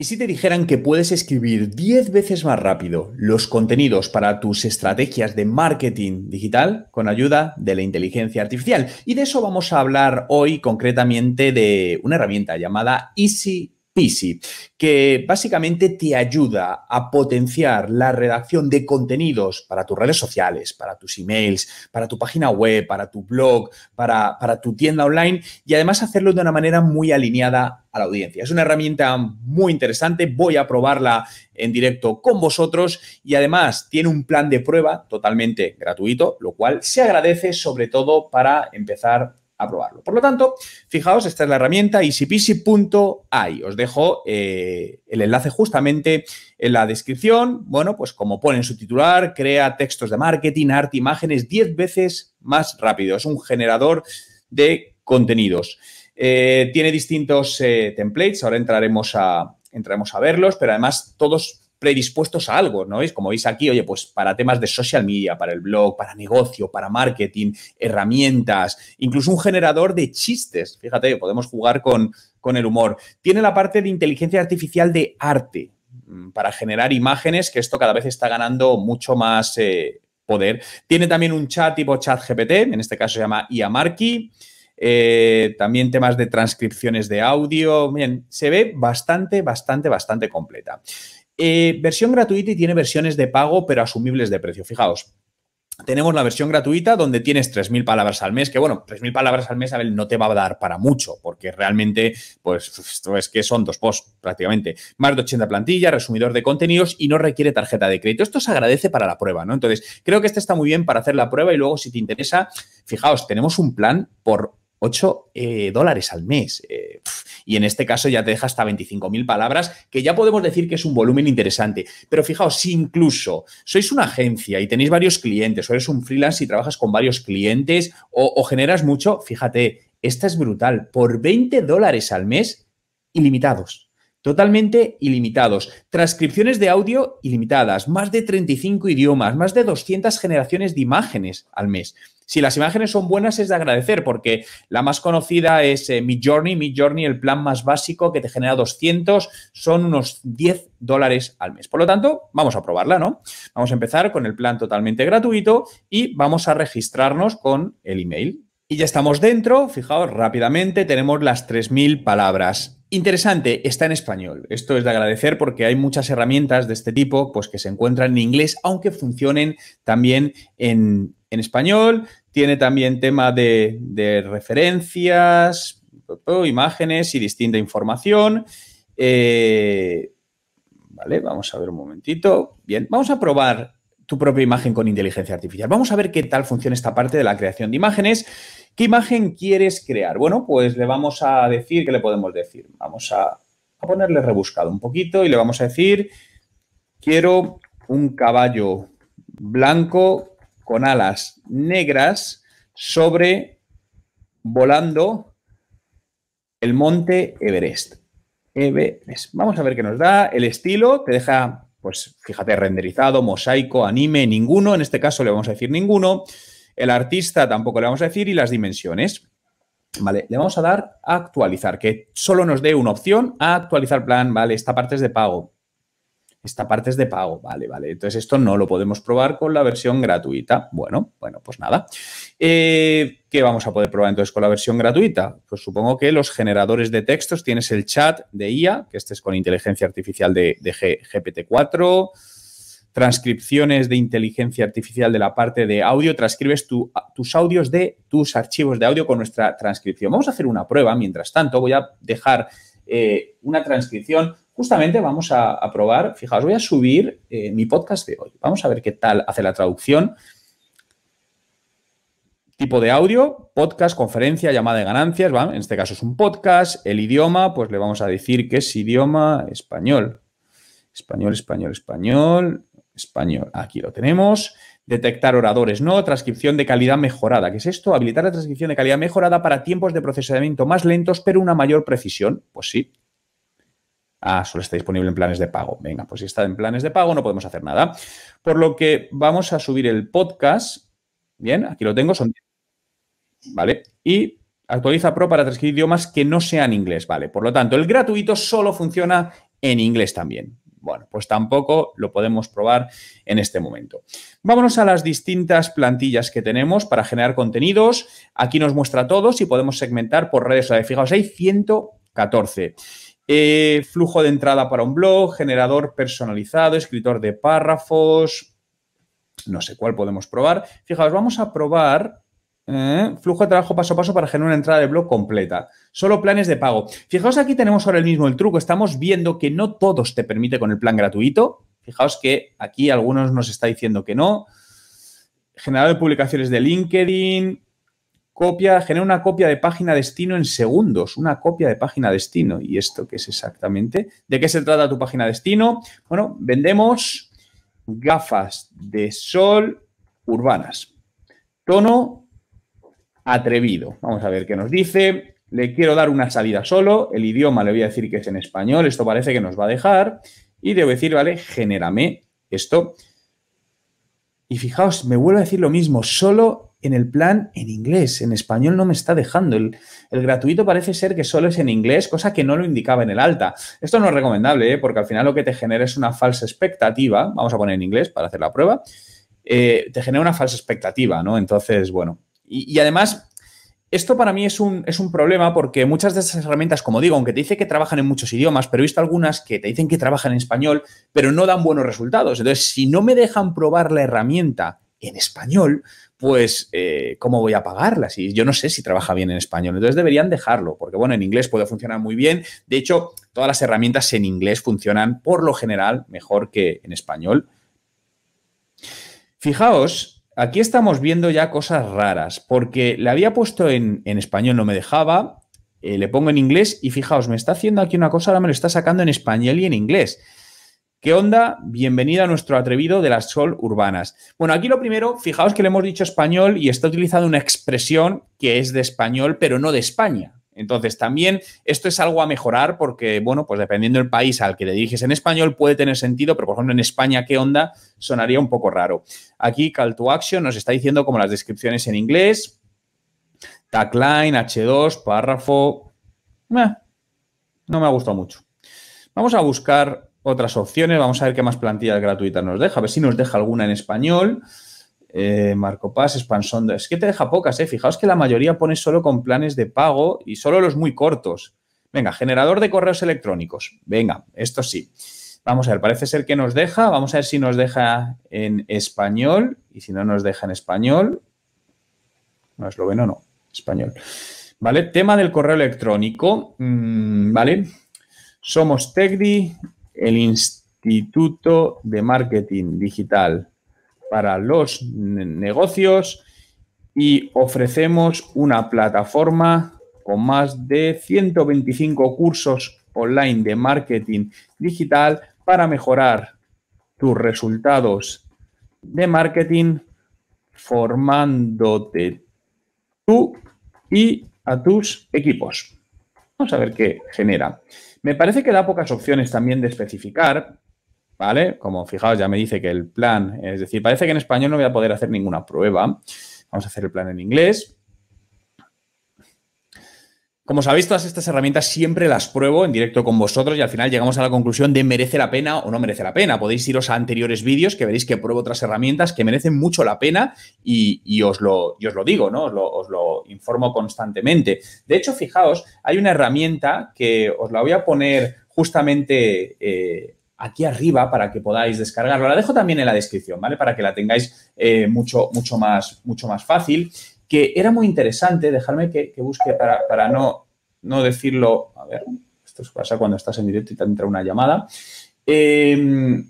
Y si te dijeran que puedes escribir 10 veces más rápido los contenidos para tus estrategias de marketing digital con ayuda de la inteligencia artificial. Y de eso vamos a hablar hoy concretamente de una herramienta llamada Easy que básicamente te ayuda a potenciar la redacción de contenidos para tus redes sociales, para tus emails, para tu página web, para tu blog, para, para tu tienda online y además hacerlo de una manera muy alineada a la audiencia. Es una herramienta muy interesante, voy a probarla en directo con vosotros y además tiene un plan de prueba totalmente gratuito, lo cual se agradece sobre todo para empezar aprobarlo. Por lo tanto, fijaos, esta es la herramienta easypeasy.ai. Os dejo eh, el enlace justamente en la descripción. Bueno, pues como pone en su titular, crea textos de marketing, arte, imágenes 10 veces más rápido. Es un generador de contenidos. Eh, tiene distintos eh, templates, ahora entraremos a, entraremos a verlos, pero además todos predispuestos a algo, ¿no? Es como veis aquí, oye, pues para temas de social media, para el blog, para negocio, para marketing, herramientas, incluso un generador de chistes. Fíjate, podemos jugar con, con el humor. Tiene la parte de inteligencia artificial de arte mm, para generar imágenes, que esto cada vez está ganando mucho más eh, poder. Tiene también un chat tipo chat GPT, en este caso se llama IAMARKI. Eh, también temas de transcripciones de audio. Bien, se ve bastante, bastante, bastante completa. Eh, versión gratuita y tiene versiones de pago, pero asumibles de precio. Fijaos, tenemos la versión gratuita donde tienes 3.000 palabras al mes, que bueno, 3.000 palabras al mes, a no te va a dar para mucho, porque realmente, pues, esto es que son dos posts prácticamente. Más de 80 plantillas, resumidor de contenidos y no requiere tarjeta de crédito. Esto se agradece para la prueba, ¿no? Entonces, creo que este está muy bien para hacer la prueba y luego, si te interesa, fijaos, tenemos un plan por 8 eh, dólares al mes. Eh, y en este caso ya te deja hasta 25.000 palabras, que ya podemos decir que es un volumen interesante. Pero fijaos, si incluso sois una agencia y tenéis varios clientes, o eres un freelance y trabajas con varios clientes, o, o generas mucho, fíjate, esta es brutal. Por 20 dólares al mes, ilimitados totalmente ilimitados. Transcripciones de audio ilimitadas, más de 35 idiomas, más de 200 generaciones de imágenes al mes si las imágenes son buenas es de agradecer, porque la más conocida es eh, Midjourney, Midjourney, el plan más básico que te genera 200, son unos 10 dólares al mes. Por lo tanto, vamos a probarla, ¿no? Vamos a empezar con el plan totalmente gratuito y vamos a registrarnos con el email. Y ya estamos dentro, fijaos rápidamente, tenemos las 3.000 palabras. Interesante, está en español. Esto es de agradecer porque hay muchas herramientas de este tipo pues, que se encuentran en inglés, aunque funcionen también en, en español. Tiene también tema de, referencias, imágenes y distinta información. Eh, vale, vamos a ver un momentito. Bien, vamos a probar tu propia imagen con inteligencia artificial. Vamos a ver qué tal funciona esta parte de la creación de imágenes. ¿Qué imagen quieres crear? Bueno, pues le vamos a decir, ¿qué le podemos decir? Vamos a ponerle rebuscado un poquito y le vamos a decir, quiero un caballo blanco con alas negras sobre volando el monte Everest. Everest. Vamos a ver qué nos da. El estilo te deja, pues fíjate, renderizado, mosaico, anime, ninguno. En este caso le vamos a decir ninguno. El artista tampoco le vamos a decir y las dimensiones. le vamos a dar a actualizar, que solo nos dé una opción a actualizar plan, vale, esta parte es de pago esta parte es de pago, vale, vale. Entonces esto no lo podemos probar con la versión gratuita. Bueno, bueno, pues nada. Eh, ¿Qué vamos a poder probar entonces con la versión gratuita? Pues supongo que los generadores de textos, tienes el chat de IA, que este es con inteligencia artificial de, GPT-4, transcripciones de inteligencia artificial de la parte de audio, transcribes tus audios de tus archivos de audio con nuestra transcripción. Vamos a hacer una prueba, mientras tanto voy a dejar eh, una transcripción justamente vamos a, probar, fijaos, voy a subir eh, mi podcast de hoy. Vamos a ver qué tal hace la traducción. Tipo de audio, podcast, conferencia, llamada de ganancias, en este caso es un podcast, el idioma, pues le vamos a decir que es idioma español. Español, español, español, español. Aquí lo tenemos. Detectar oradores, no. Transcripción de calidad mejorada. ¿Qué es esto? Habilitar la transcripción de calidad mejorada para tiempos de procesamiento más lentos, pero una mayor precisión. Pues sí, Ah, solo está disponible en planes de pago. Venga, pues si está en planes de pago no podemos hacer nada. Por lo que vamos a subir el podcast. Bien, aquí lo tengo, son... Vale, y actualiza Pro para transcribir idiomas que no sean inglés, vale. Por lo tanto, el gratuito solo funciona en inglés también. Bueno, pues tampoco lo podemos probar en este momento. Vámonos a las distintas plantillas que tenemos para generar contenidos. Aquí nos muestra todos y podemos segmentar por redes sociales. Fijaos, hay 114. Eh, flujo de entrada para un blog, generador personalizado, escritor de párrafos, no sé cuál podemos probar. Fijaos, vamos a probar eh, flujo de trabajo paso a paso para generar una entrada de blog completa. Solo planes de pago. Fijaos, aquí tenemos ahora el mismo el truco. Estamos viendo que no todos te permite con el plan gratuito. Fijaos que aquí algunos nos está diciendo que no. Generador de publicaciones de LinkedIn, copia, genera una copia de página destino en segundos, una copia de página destino. ¿Y esto qué es exactamente? ¿De qué se trata tu página destino? Bueno, vendemos gafas de sol urbanas. Tono atrevido. Vamos a ver qué nos dice. Le quiero dar una salida solo. El idioma le voy a decir que es en español. Esto parece que nos va a dejar. Y debo decir, vale, genérame esto. Y fijaos, me vuelvo a decir lo mismo. Solo en el plan en inglés. En español no me está dejando. El, gratuito parece ser que solo es en inglés, cosa que no lo indicaba en el alta. Esto no es recomendable, ¿eh? porque al final lo que te genera es una falsa expectativa. Vamos a poner en inglés para hacer la prueba. Eh, te genera una falsa expectativa, ¿no? Entonces, bueno. Y, además, esto para mí es un, es un, problema porque muchas de estas herramientas, como digo, aunque te dice que trabajan en muchos idiomas, pero he visto algunas que te dicen que trabajan en español, pero no dan buenos resultados. Entonces, si no me dejan probar la herramienta en español, pues eh, ¿cómo voy a pagarla? Si yo no sé si trabaja bien en español. Entonces deberían dejarlo, porque bueno, en inglés puede funcionar muy bien. De hecho, todas las herramientas en inglés funcionan por lo general mejor que en español. Fijaos, aquí estamos viendo ya cosas raras, porque le había puesto en, español, no me dejaba, eh, le pongo en inglés y fijaos, me está haciendo aquí una cosa, ahora me lo está sacando en español y en inglés. ¿Qué onda? Bienvenida a nuestro atrevido de las sol urbanas. Bueno, aquí lo primero, fijaos que le hemos dicho español y está utilizando una expresión que es de español, pero no de España. Entonces, también esto es algo a mejorar porque, bueno, pues dependiendo del país al que le diriges en español puede tener sentido, pero por ejemplo en España, ¿qué onda? Sonaría un poco raro. Aquí Call to Action nos está diciendo como las descripciones en inglés, tagline, H2, párrafo. no me ha gustado mucho. Vamos a buscar otras opciones. Vamos a ver qué más plantillas gratuitas nos deja. A ver si nos deja alguna en español. Eh, Marco Paz, Expansón, Es que te deja pocas, ¿eh? Fijaos que la mayoría pone solo con planes de pago y solo los muy cortos. Venga, generador de correos electrónicos. Venga, esto sí. Vamos a ver, parece ser que nos deja. Vamos a ver si nos deja en español. Y si no nos deja en español. No, es lo bueno, no, español. Vale, tema del correo electrónico. Mm, vale. Somos Tecdi, el Instituto de Marketing Digital para los negocios y ofrecemos una plataforma con más de 125 cursos online de marketing digital para mejorar tus resultados de marketing formándote tú y a tus equipos. Vamos a ver qué genera. Me parece que da pocas opciones también de especificar, ¿vale? Como fijaos, ya me dice que el plan, es decir, parece que en español no voy a poder hacer ninguna prueba. Vamos a hacer el plan en inglés. Como sabéis, todas estas herramientas siempre las pruebo en directo con vosotros y al final llegamos a la conclusión de merece la pena o no merece la pena. Podéis iros a anteriores vídeos que veréis que pruebo otras herramientas que merecen mucho la pena y, os, lo, os lo digo, ¿no? Os lo, informo constantemente. De hecho, fijaos, hay una herramienta que os la voy a poner justamente eh, aquí arriba para que podáis descargarla. La dejo también en la descripción, ¿vale? Para que la tengáis eh, mucho, mucho, más, mucho más fácil que era muy interesante, dejarme que, busque para, no, no decirlo, a ver, esto pasa cuando estás en directo y te entra una llamada. Em,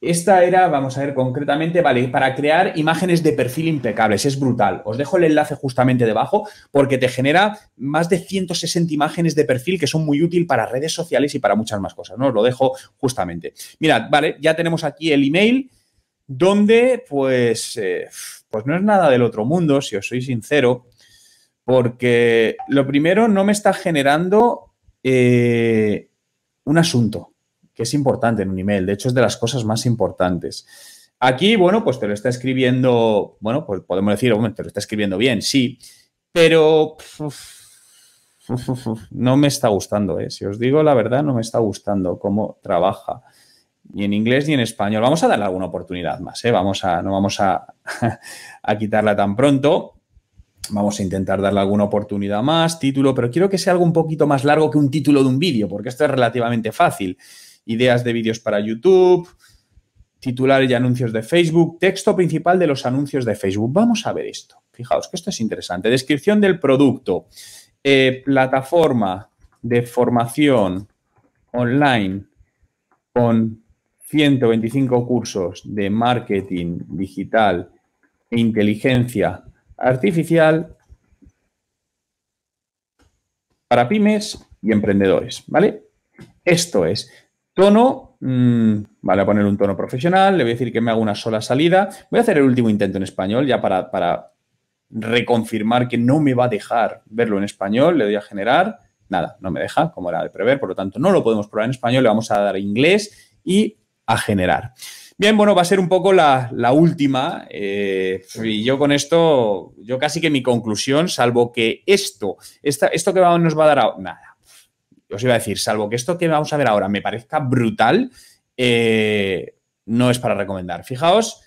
esta era, vamos a ver concretamente, vale, para crear imágenes de perfil impecables, es brutal. Os dejo el enlace justamente debajo porque te genera más de 160 imágenes de perfil que son muy útil para redes sociales y para muchas más cosas, ¿no? Os lo dejo justamente. Mirad, vale, ya tenemos aquí el email, donde pues, eh, pues no es nada del otro mundo, si os soy sincero, porque lo primero no me está generando eh, un asunto, que es importante en un email, de hecho es de las cosas más importantes. Aquí, bueno, pues te lo está escribiendo, bueno, pues podemos decir, te lo está escribiendo bien, sí, pero no me está gustando, ¿eh? si os digo la verdad, no me está gustando cómo trabaja ni en inglés ni en español. Vamos a darle alguna oportunidad más, ¿eh? vamos a, no vamos a, quitarla tan pronto. Vamos a intentar darle alguna oportunidad más, título, pero quiero que sea algo un poquito más largo que un título de un vídeo, porque esto es relativamente fácil. Ideas de vídeos para YouTube, titulares y anuncios de Facebook, texto principal de los anuncios de Facebook. Vamos a ver esto. Fijaos que esto es interesante. Descripción del producto, eh, plataforma de formación online con 125 cursos de marketing digital e inteligencia artificial para pymes y emprendedores, ¿vale? Esto es tono, mm, vale, a poner un tono profesional, le voy a decir que me hago una sola salida, voy a hacer el último intento en español ya para, para reconfirmar que no me va a dejar verlo en español, le doy a generar, nada, no me deja, como era de prever, por lo tanto no lo podemos probar en español, le vamos a dar inglés y generar. Bien, bueno, va a ser un poco la, la última. Eh, y yo con esto, yo casi que mi conclusión, salvo que esto, esta, esto que nos va a dar ahora, nada, os iba a decir, salvo que esto que vamos a ver ahora me parezca brutal, eh, no es para recomendar. Fijaos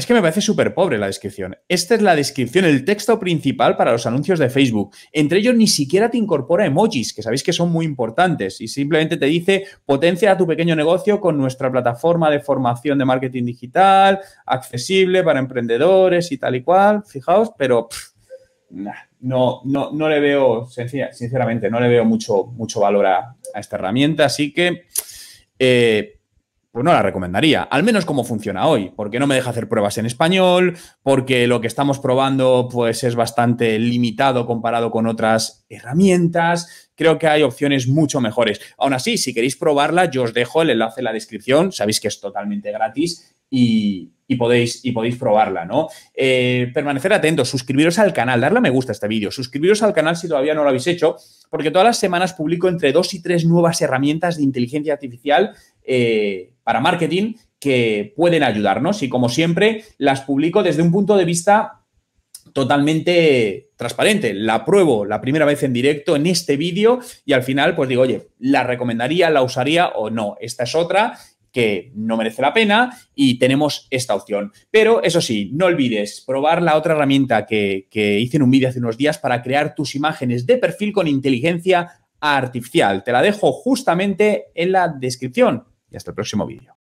es que me parece súper pobre la descripción. Esta es la descripción, el texto principal para los anuncios de Facebook. Entre ellos ni siquiera te incorpora emojis, que sabéis que son muy importantes, y simplemente te dice potencia a tu pequeño negocio con nuestra plataforma de formación de marketing digital, accesible para emprendedores y tal y cual, fijaos, pero no, no, no le veo, sinceramente, no le veo mucho, mucho valor a, esta herramienta, así que... Eh, pues no la recomendaría, al menos como funciona hoy, porque no me deja hacer pruebas en español, porque lo que estamos probando pues es bastante limitado comparado con otras herramientas. Creo que hay opciones mucho mejores. Aún así, si queréis probarla, yo os dejo el enlace en la descripción, sabéis que es totalmente gratis y, podéis, y podéis probarla, ¿no? Eh, permanecer atentos, suscribiros al canal, darle a me gusta a este vídeo, suscribiros al canal si todavía no lo habéis hecho, porque todas las semanas publico entre dos y tres nuevas herramientas de inteligencia artificial eh, para marketing que pueden ayudarnos y como siempre las publico desde un punto de vista totalmente transparente. La pruebo la primera vez en directo en este vídeo y al final pues digo, oye, la recomendaría, la usaría o no. Esta es otra que no merece la pena y tenemos esta opción. Pero eso sí, no olvides probar la otra herramienta que, hice en un vídeo hace unos días para crear tus imágenes de perfil con inteligencia artificial. Te la dejo justamente en la descripción y hasta el próximo vídeo.